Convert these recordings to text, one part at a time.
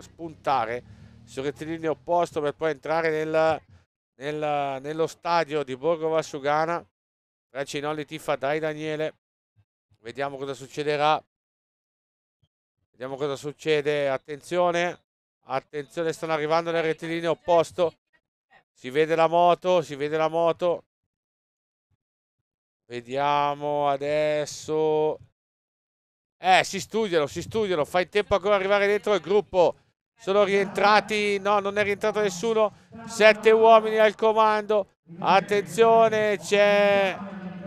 spuntare sul rettilineo opposto per poi entrare nel, nel, nello stadio di Borgo Valsugana. Tre Cinolli tifa dai Daniele. Vediamo cosa succederà. Vediamo cosa succede. Attenzione. Attenzione, stanno arrivando nel rettilineo opposto. Si vede la moto, si vede la moto. Vediamo adesso. Eh, si studiano, si studiano. Fai tempo ancora arrivare dentro il gruppo sono rientrati, no non è rientrato nessuno, sette uomini al comando, attenzione c'è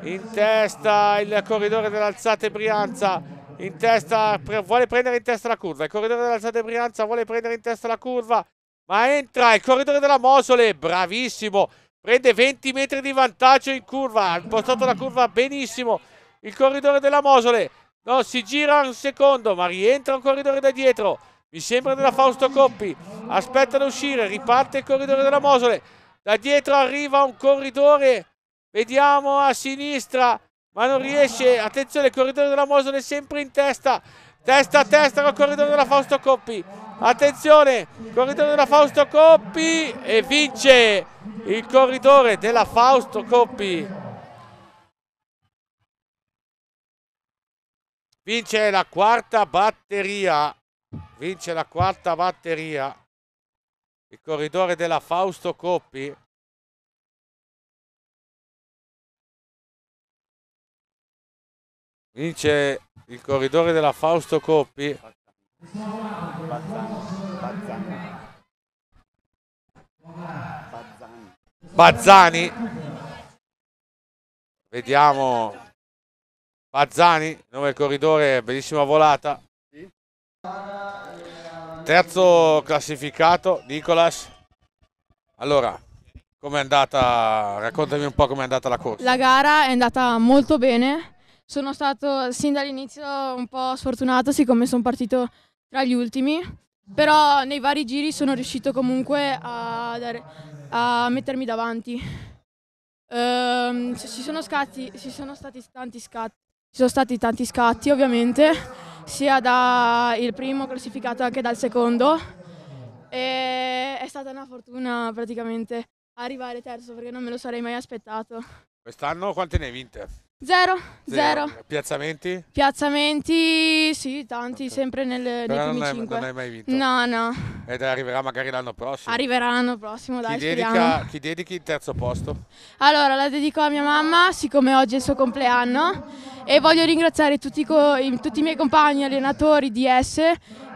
in testa il corridore dell'alzate Brianza, in testa, vuole prendere in testa la curva, il corridore dell'alzate Brianza vuole prendere in testa la curva, ma entra il corridore della Mosole, bravissimo, prende 20 metri di vantaggio in curva, ha impostato la curva benissimo, il corridore della Mosole, no si gira un secondo ma rientra un corridore da dietro, mi sembra della Fausto Coppi, aspetta da uscire, riparte il corridore della Mosole, da dietro arriva un corridore, vediamo a sinistra, ma non riesce, attenzione, il corridore della Mosole è sempre in testa, testa a testa con il corridore della Fausto Coppi, attenzione, corridore della Fausto Coppi e vince il corridore della Fausto Coppi. Vince la quarta batteria vince la quarta batteria il corridore della Fausto Coppi vince il corridore della Fausto Coppi Bazzani vediamo Bazzani nome del corridore bellissima volata Terzo classificato, Nicolas. Allora, com'è andata? Raccontami un po' com'è andata la corsa. La gara è andata molto bene. Sono stato sin dall'inizio un po' sfortunato siccome sono partito tra gli ultimi, però nei vari giri sono riuscito comunque a, dare, a mettermi davanti. Um, ci, sono scatti, ci sono stati tanti scatti, ci sono stati tanti scatti ovviamente, sia dal primo classificato che dal secondo e è stata una fortuna praticamente arrivare terzo perché non me lo sarei mai aspettato. Quest'anno quante ne hai vinte? Zero, zero, zero. Piazzamenti? Piazzamenti, sì, tanti, okay. sempre nel, nei primi non 5. non hai mai vinto? No, no. Ed arriverà magari l'anno prossimo? Arriverà l'anno prossimo, dai, chi dedica, chi dedichi il terzo posto? Allora, la dedico a mia mamma, siccome oggi è il suo compleanno, e voglio ringraziare tutti, tutti i miei compagni, allenatori di S,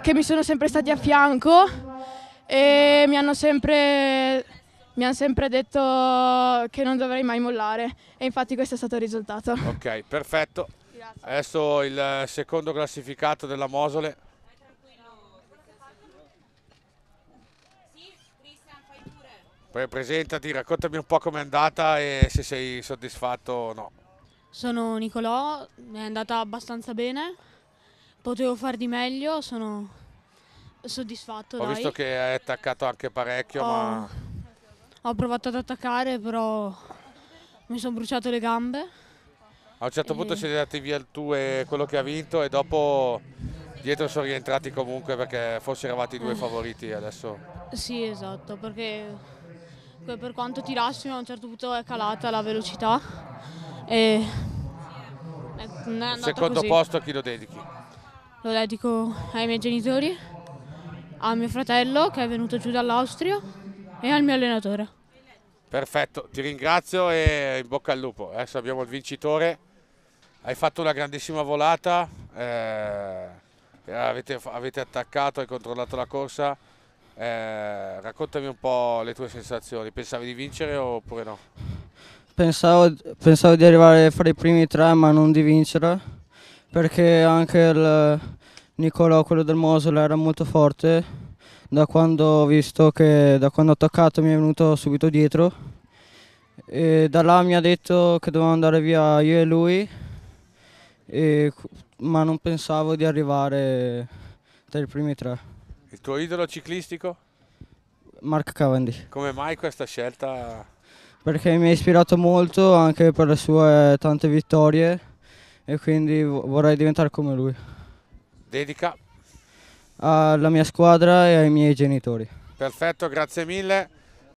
che mi sono sempre stati a fianco e mi hanno sempre mi hanno sempre detto che non dovrei mai mollare e infatti questo è stato il risultato. Ok, perfetto. Grazie. Adesso il eh, secondo classificato della Mosole. presentati, raccontami un po' com'è andata e se sei soddisfatto o no. Sono Nicolò, è andata abbastanza bene, potevo far di meglio, sono soddisfatto. Ho dai. visto che hai attaccato anche parecchio, oh. Ho provato ad attaccare, però mi sono bruciato le gambe. A un certo e... punto siete andati via il tuo, e quello che ha vinto e dopo dietro sono rientrati comunque perché forse eravate i due eh. favoriti adesso. Sì, esatto, perché per quanto tirassimo a un certo punto è calata la velocità e Secondo così. posto a chi lo dedichi? Lo dedico ai miei genitori, a mio fratello che è venuto giù dall'Austria e al mio allenatore. Perfetto, ti ringrazio e in bocca al lupo. Adesso abbiamo il vincitore. Hai fatto una grandissima volata, eh, avete, avete, attaccato, hai controllato la corsa. Eh, raccontami un po' le tue sensazioni. Pensavi di vincere oppure no? Pensavo, pensavo di arrivare fra i primi tre, ma non di vincere, perché anche il Nicolò, quello del Mosel, era molto forte da quando ho visto che da quando ho attaccato mi è venuto subito dietro e da là mi ha detto che dovevo andare via io e lui e, ma non pensavo di arrivare tra i primi tre. Il tuo idolo ciclistico? Mark Cavendish. Come mai questa scelta? Perché mi ha ispirato molto anche per le sue tante vittorie e quindi vorrei diventare come lui. Dedica alla mia squadra e ai miei genitori. Perfetto, grazie mille.